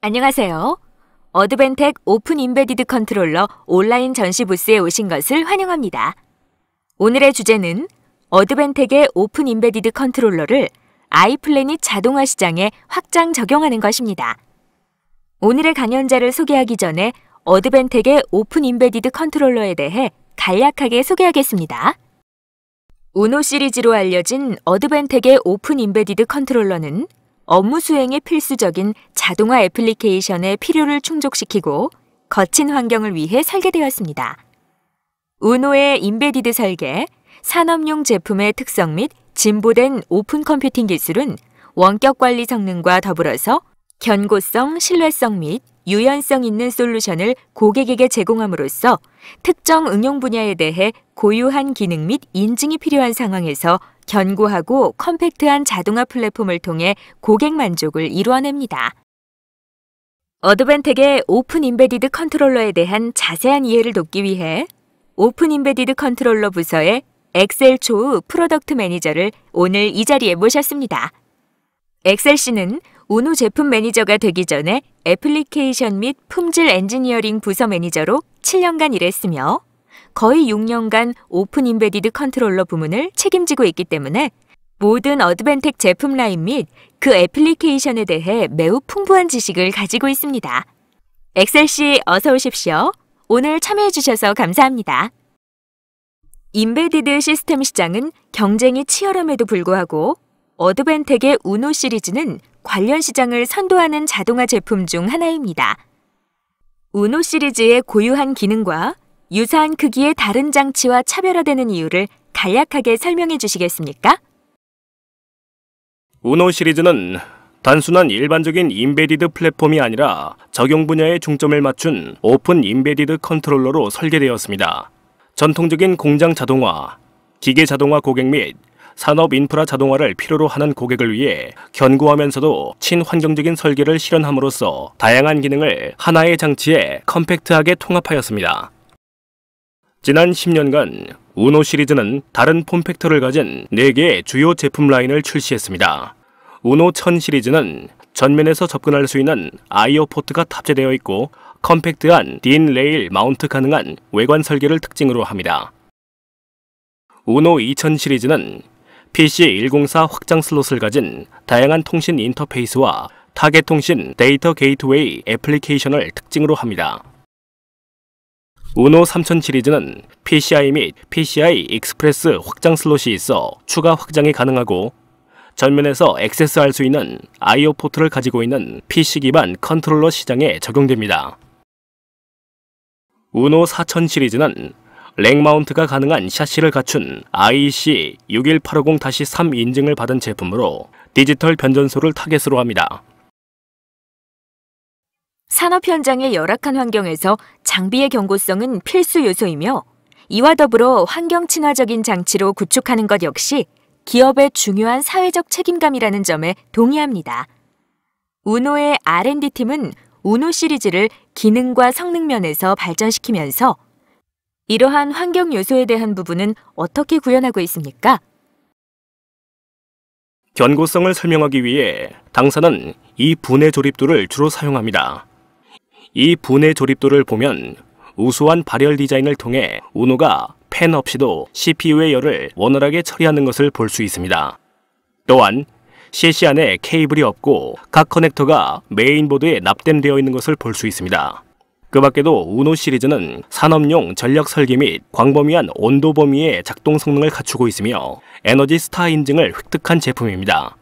안녕하세요. 어드벤텍 오픈 인베디드 컨트롤러 온라인 전시 부스에 오신 것을 환영합니다. 오늘의 주제는 어드벤텍의 오픈 인베디드 컨트롤러를 아이플래닛 자동화 시장에 확장 적용하는 것입니다. 오늘의 강연자를 소개하기 전에 어드벤텍의 오픈 인베디드 컨트롤러에 대해 간략하게 소개하겠습니다. 우노 시리즈로 알려진 어드벤텍의 오픈 인베디드 컨트롤러는 업무 수행에 필수적인 자동화 애플리케이션의 필요를 충족시키고 거친 환경을 위해 설계되었습니다. 우노의 인베디드 설계, 산업용 제품의 특성 및 진보된 오픈 컴퓨팅 기술은 원격 관리 성능과 더불어서 견고성, 신뢰성 및 유연성 있는 솔루션을 고객에게 제공함으로써 특정 응용 분야에 대해 고유한 기능 및 인증이 필요한 상황에서 견고하고 컴팩트한 자동화 플랫폼을 통해 고객 만족을 이루어냅니다. 어드밴텍의 오픈 인베디드 컨트롤러에 대한 자세한 이해를 돕기 위해 오픈 인베디드 컨트롤러 부서의 엑셀 초우 프로덕트 매니저를 오늘 이 자리에 모셨습니다. 엑셀 씨는 온후 제품 매니저가 되기 전에 애플리케이션 및 품질 엔지니어링 부서 매니저로 7년간 일했으며 거의 6년간 오픈 인베디드 컨트롤러 부문을 책임지고 있기 때문에 모든 어드벤텍 제품 라인 및 그 애플리케이션에 대해 매우 풍부한 지식을 가지고 있습니다. 엑셀씨 어서 오십시오. 오늘 참여해주셔서 감사합니다. 인베디드 시스템 시장은 경쟁이 치열함에도 불구하고 어드벤텍의 우노 시리즈는 관련 시장을 선도하는 자동화 제품 중 하나입니다. 우노 시리즈의 고유한 기능과 유사한 크기의 다른 장치와 차별화되는 이유를 간략하게 설명해 주시겠습니까? 우노 시리즈는 단순한 일반적인 인베디드 플랫폼이 아니라 적용 분야에 중점을 맞춘 오픈 인베디드 컨트롤러로 설계되었습니다. 전통적인 공장 자동화, 기계 자동화 고객 및 산업 인프라 자동화를 필요로 하는 고객을 위해 견고하면서도 친환경적인 설계를 실현함으로써 다양한 기능을 하나의 장치에 컴팩트하게 통합하였습니다. 지난 10년간 우노 시리즈는 다른 폼팩터를 가진 4개의 주요 제품 라인을 출시했습니다. 우노 1000 시리즈는 전면에서 접근할 수 있는 아이오 포트가 탑재되어 있고 컴팩트한 딘 레일 마운트 가능한 외관 설계를 특징으로 합니다. 우노 2000 시리즈는 PC104 확장 슬롯을 가진 다양한 통신 인터페이스와 타겟 통신 데이터 게이트웨이 애플리케이션을 특징으로 합니다. 우노 3000 시리즈는 PCI 및 PCI 익스프레스 확장 슬롯이 있어 추가 확장이 가능하고 전면에서 액세스할 수 있는 I.O. 포트를 가지고 있는 PC 기반 컨트롤러 시장에 적용됩니다. 우노 4000 시리즈는 랭 마운트가 가능한 샤시를 갖춘 i c 61850-3 인증을 받은 제품으로 디지털 변전소를 타겟으로 합니다. 산업 현장의 열악한 환경에서 장비의 경고성은 필수 요소이며 이와 더불어 환경 친화적인 장치로 구축하는 것 역시 기업의 중요한 사회적 책임감이라는 점에 동의합니다. 우노의 R&D 팀은 우노 시리즈를 기능과 성능 면에서 발전시키면서 이러한 환경 요소에 대한 부분은 어떻게 구현하고 있습니까? 견고성을 설명하기 위해 당사는 이 분해 조립도를 주로 사용합니다. 이 분해 조립도를 보면 우수한 발열 디자인을 통해 운호가팬 없이도 CPU의 열을 원활하게 처리하는 것을 볼 수 있습니다. 또한 CC 안에 케이블이 없고 각 커넥터가 메인보드에 납땜되어 있는 것을 볼 수 있습니다. 그 밖에도 우노 시리즈는 산업용 전력 설계 및 광범위한 온도 범위의 작동 성능을 갖추고 있으며 에너지 스타 인증을 획득한 제품입니다.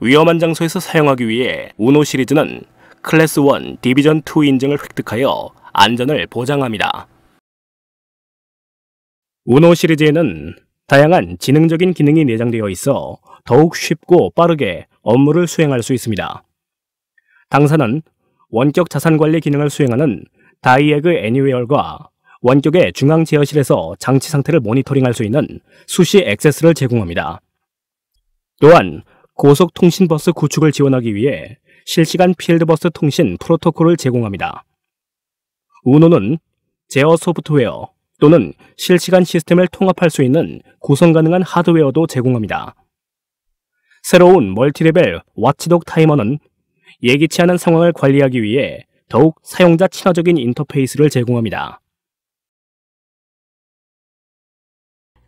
위험한 장소에서 사용하기 위해 우노 시리즈는 클래스 1 디비전 2 인증을 획득하여 안전을 보장합니다. 우노 시리즈에는 다양한 지능적인 기능이 내장되어 있어 더욱 쉽고 빠르게 업무를 수행할 수 있습니다. 당사는 원격 자산관리 기능을 수행하는 다이에그 애니웨어과 원격의 중앙 제어실에서 장치 상태를 모니터링할 수 있는 수시 액세스를 제공합니다. 또한 고속통신버스 구축을 지원하기 위해 실시간 필드버스 통신 프로토콜을 제공합니다. 우노는 제어 소프트웨어 또는 실시간 시스템을 통합할 수 있는 구성 가능한 하드웨어도 제공합니다. 새로운 멀티레벨 와치독 타이머는 예기치 않은 상황을 관리하기 위해 더욱 사용자 친화적인 인터페이스를 제공합니다.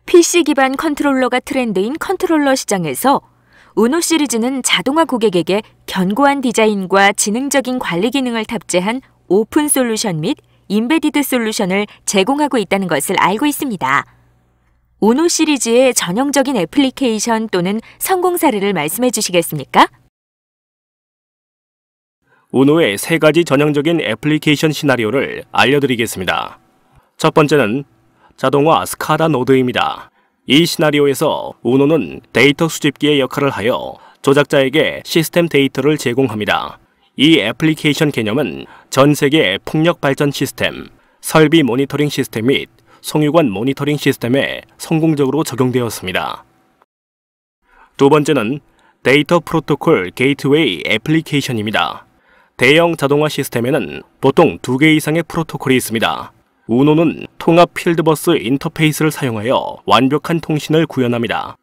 PC 기반 컨트롤러가 트렌드인 컨트롤러 시장에서 우노 시리즈는 자동화 고객에게 견고한 디자인과 지능적인 관리 기능을 탑재한 오픈 솔루션 및 인베디드 솔루션을 제공하고 있다는 것을 알고 있습니다. 우노 시리즈의 전형적인 애플리케이션 또는 성공 사례를 말씀해 주시겠습니까? 운호의 세 가지 전형적인 애플리케이션 시나리오를 알려드리겠습니다. 첫 번째는 자동화 스카다 노드입니다. 이 시나리오에서 운호는 데이터 수집기의 역할을 하여 조작자에게 시스템 데이터를 제공합니다. 이 애플리케이션 개념은 전 세계 폭력 발전 시스템, 설비 모니터링 시스템 및 송유관 모니터링 시스템에 성공적으로 적용되었습니다. 두 번째는 데이터 프로토콜 게이트웨이 애플리케이션입니다. 대형 자동화 시스템에는 보통 2개 이상의 프로토콜이 있습니다. 우노는 통합 필드버스 인터페이스를 사용하여 완벽한 통신을 구현합니다.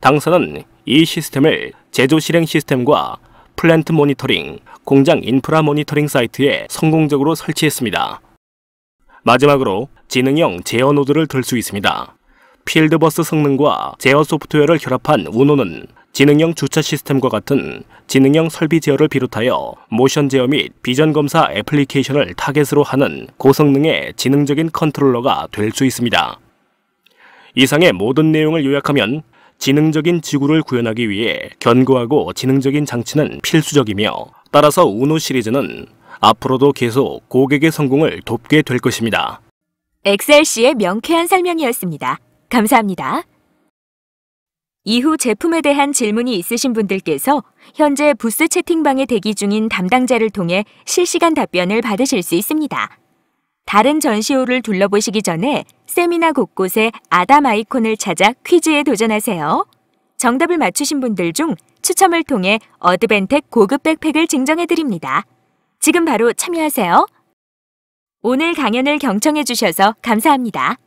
당사는 이 시스템을 제조 실행 시스템과 플랜트 모니터링, 공장 인프라 모니터링 사이트에 성공적으로 설치했습니다. 마지막으로 지능형 제어 노드를 들 수 있습니다. 필드버스 성능과 제어 소프트웨어를 결합한 우노는 지능형 주차 시스템과 같은 지능형 설비 제어를 비롯하여 모션 제어 및 비전 검사 애플리케이션을 타겟으로 하는 고성능의 지능적인 컨트롤러가 될 수 있습니다. 이상의 모든 내용을 요약하면 지능적인 지구를 구현하기 위해 견고하고 지능적인 장치는 필수적이며 따라서 우노 시리즈는 앞으로도 계속 고객의 성공을 돕게 될 것입니다. 엑셀씨의 명쾌한 설명이었습니다. 감사합니다. 이후 제품에 대한 질문이 있으신 분들께서 현재 부스 채팅방에 대기 중인 담당자를 통해 실시간 답변을 받으실 수 있습니다. 다른 전시호를 둘러보시기 전에 세미나 곳곳에 아담 아이콘을 찾아 퀴즈에 도전하세요. 정답을 맞추신 분들 중 추첨을 통해 어드벤텍 고급 백팩을 증정해드립니다. 지금 바로 참여하세요. 오늘 강연을 경청해주셔서 감사합니다.